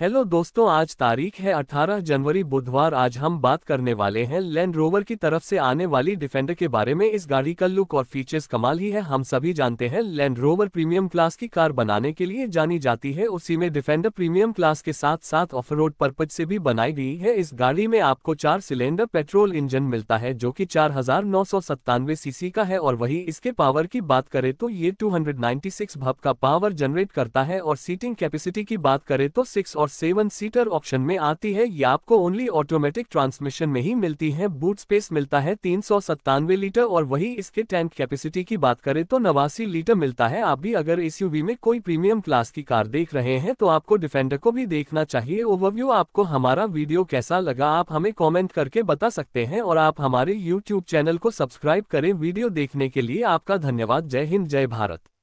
hello दोस्तों आज तारीख है 18 जनवरी बुधवार आज हम बात करने वाले हैं लैंड रोवर की तरफ से आने वाली डिफेंडर के बारे में इस गाड़ी का लुक और फीचर्स कमाल ही है हम सभी जानते हैं Land Rover premium class car कार बनाने के लिए जानी जाती है उसी में डिफेंडर प्रीमियम क्लास के साथ साथ ऑफ रोड पर्पज से भी बनाई गई है इस गाड़ी में आपको चार सिलेंडर पेट्रोल इंजन मिलता है जो की चार सीसी का है और वही इसके पावर की बात करे तो ये टू हंड्रेड का पावर जनरेट करता है और सीटिंग कैपेसिटी की बात करे तो सिक्स और और सेवन सीटर ऑप्शन में आती है ये आपको ओनली ऑटोमेटिक ट्रांसमिशन में ही मिलती है बूट स्पेस मिलता है तीन लीटर और वही इसके टैंक कैपेसिटी की बात करें तो नवासी लीटर मिलता है आप भी अगर एसयूवी में कोई प्रीमियम क्लास की कार देख रहे हैं तो आपको डिफेंडर को भी देखना चाहिए ओवरव्यू आपको हमारा वीडियो कैसा लगा आप हमें कॉमेंट करके बता सकते हैं और आप हमारे यूट्यूब चैनल को सब्सक्राइब करें वीडियो देखने के लिए आपका धन्यवाद जय हिंद जय भारत